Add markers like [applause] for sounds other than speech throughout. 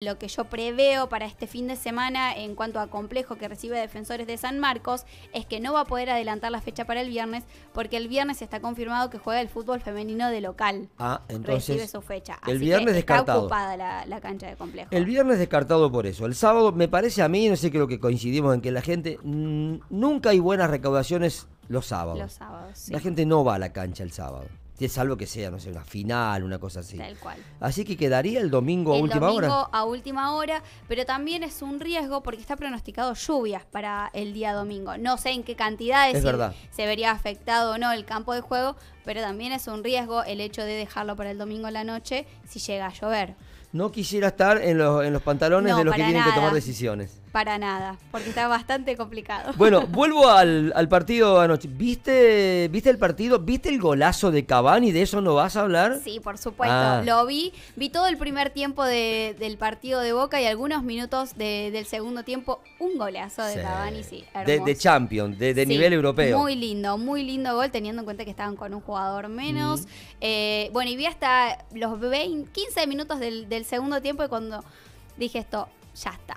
lo que yo preveo para este fin de semana en cuanto a complejo que recibe Defensores de San Marcos es que no va a poder adelantar la fecha para el viernes porque el viernes está confirmado que juega el fútbol femenino de local. Ah, entonces recibe su fecha. el viernes está descartado. ocupada la, cancha de complejo. El viernes descartado por eso. El sábado me parece a mí, no sé creo que coincidimos en que la gente nunca hay buenas recaudaciones los sábados. Los sábados. Sí. La gente no va a la cancha el sábado salvo que sea, no sé, una final, una cosa así. Tal cual. Así que quedaría el domingo a última domingo hora. a última hora, pero también es un riesgo porque está pronosticado lluvias para el día domingo. No sé en qué cantidades se vería afectado o no el campo de juego, pero también es un riesgo el hecho de dejarlo para el domingo a la noche si llega a llover. No quisiera estar en los, pantalones de los que tienen que tomar decisiones. Para nada, porque está bastante complicado. Bueno, [laughs] vuelvo al, partido anoche. ¿Viste, ¿Viste el partido? ¿Viste el golazo de Cavani? ¿De eso no vas a hablar? Sí, por supuesto. Ah. Lo vi. Vi todo el primer tiempo del partido de Boca y algunos minutos del segundo tiempo. Un golazo de Cabani, Cavani, sí. De, de, de, nivel europeo. Muy lindo, muy lindo gol, teniendo en cuenta que estaban con un jugador menos. Eh, bueno, y vi hasta los 20, 15 minutos del, segundo tiempo y cuando dije esto, ya está.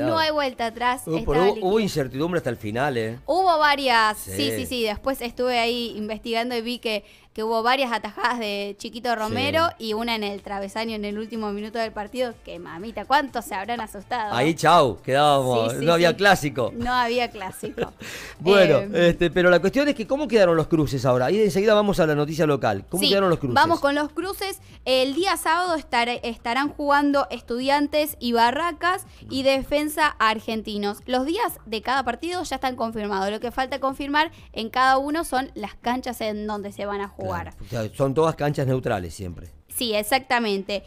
No, hay vuelta atrás. hubo, incertidumbre hasta el final, ¿eh? Hubo varias. sí, sí, sí. Después estuve ahí investigando y vi que que hubo varias atajadas de Chiquito Romero y una en el travesaño en el último minuto del partido. Que mamita, ¿cuántos se habrán asustado? Ahí, chau, quedábamos. no había clásico. No había clásico. [laughs] bueno, eh, este, pero la cuestión es que ¿cómo quedaron los cruces ahora? Y enseguida vamos a la noticia local. ¿Cómo quedaron los cruces? Vamos con los cruces. El día sábado estarán jugando estudiantes y barracas y defensa argentinos. Los días de cada partido ya están confirmados. Lo que falta confirmar en cada uno son las canchas en donde se van a jugar sea, son todas canchas neutrales siempre. Sí, exactamente.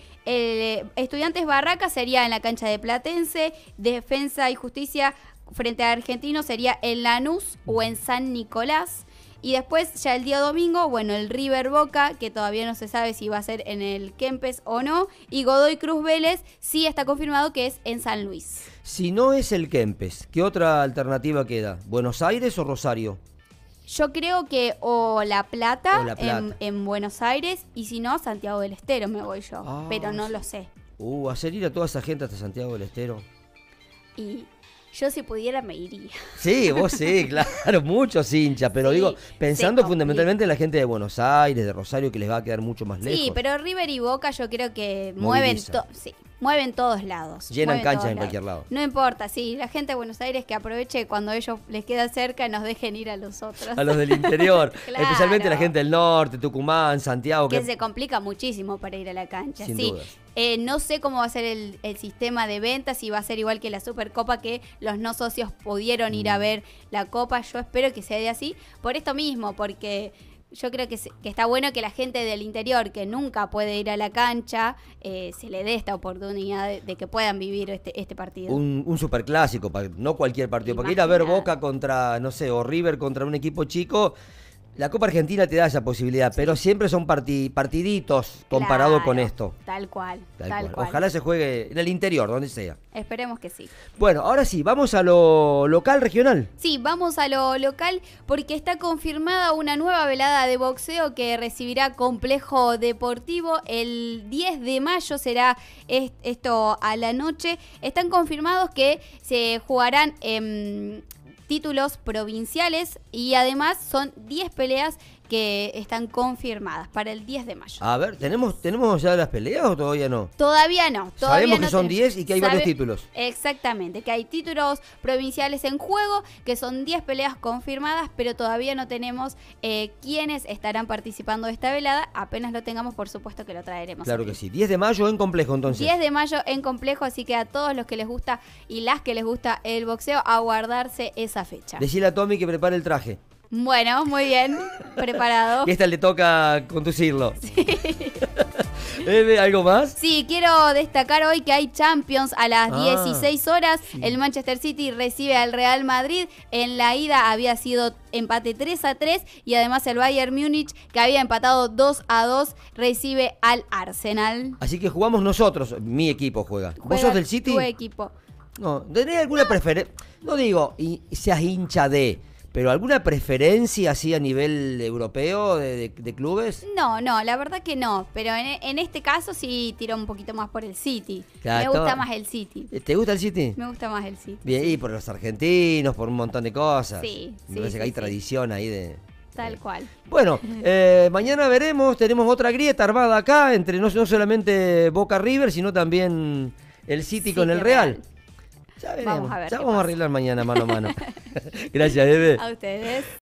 estudiantes Barraca sería en la cancha de Platense, Defensa y Justicia frente a Argentino sería en Lanús o en San Nicolás. Y después, ya el día domingo, bueno, el River Boca, que todavía no se sabe si va a ser en el Kempes o no. Y Godoy Cruz Vélez sí está confirmado que es en San Luis. Si no es el Kempes, ¿qué otra alternativa queda? ¿Buenos Aires o Rosario? Yo creo que o La Plata, En, Buenos Aires y si no, Santiago del Estero me voy yo. Ah, pero no lo sé. Uh, hacer ir a toda esa gente hasta Santiago del Estero. Y yo si pudiera me iría. Sí, vos sí, [laughs] claro, muchos hinchas, pero digo, pensando fundamentalmente en la gente de Buenos Aires, de Rosario, que les va a quedar mucho más lejos. Sí, pero River y Boca yo creo que mueven todo. Sí, mueven todos lados. Llenan canchas en cualquier lado. No importa, sí, la gente de Buenos Aires que aproveche cuando ellos les queda cerca y nos dejen ir a los otros. A los del interior, [laughs] especialmente la gente del norte, Tucumán, Santiago. Que, se complica muchísimo para ir a la cancha, sí. Eh, no sé cómo va a ser el, sistema de ventas, si va a ser igual que la Supercopa, que los no socios pudieron ir a mm. ver la Copa. Yo espero que sea de así, por esto mismo, porque yo creo que, está bueno que la gente del interior que nunca puede ir a la cancha eh, se le dé esta oportunidad de, que puedan vivir este, este partido. Un, un, superclásico, no cualquier partido, para porque ir a ver Boca contra, no sé, o River contra un equipo chico la Copa Argentina te da esa posibilidad, pero siempre son partiditos comparado con esto. Tal cual. Tal, cual. Ojalá se juegue en el interior, donde sea. Esperemos que sí. Bueno, ahora sí, vamos a lo local regional. Sí, vamos a lo local porque está confirmada una nueva velada de boxeo que recibirá complejo deportivo. El 10 de mayo será esto a la noche. Están confirmados que se jugarán... en. Em, títulos provinciales y además son 10 peleas que están confirmadas para el 10 de mayo. A ver, ¿tenemos, ¿tenemos ya las peleas o todavía no? Todavía no. Sabemos que son 10 y que hay varios títulos. Exactamente, que hay títulos provinciales en juego, que son 10 peleas confirmadas, pero todavía no tenemos eh, quiénes estarán participando de esta velada. Apenas lo tengamos, por supuesto que lo traeremos. Claro que sí. 10 de mayo en complejo, entonces. 10 de mayo en complejo, así que a todos los que les gusta y las que les gusta el boxeo, aguardarse esa fecha. Decirle a Tommy que prepare el traje. Bueno, muy bien, preparado. Y esta le toca conducirlo. [laughs] ¿Algo más? Sí, quiero destacar hoy que hay Champions a las 16 ah, horas. El Manchester City recibe al Real Madrid. En la ida había sido empate 3 a 3 y además el Bayern Múnich, que había empatado 2 a 2, recibe al Arsenal. Así que jugamos nosotros, mi equipo juega. ¿Vos sos del City? Tu equipo. No, ¿tenés alguna preferencia? No digo, y seas hincha de ¿Pero alguna preferencia así a nivel europeo de, clubes? No, no, la verdad que no. Pero en, este caso sí tiro un poquito más por el City. Me gusta más el City. Eh, ¿Te gusta el City? Me gusta más el City. Bien, y por los argentinos, por un montón de cosas. Sí. Me parece que hay tradición ahí de. Tal cual. Bueno, [laughs] eh, mañana veremos, tenemos otra grieta armada acá entre no, no solamente Boca River, sino también el City, con el Real. Ya veremos. Vamos a ver. Ya vamos a arreglar mañana mano a mano. [laughs] Gracias, Bebe. A ustedes.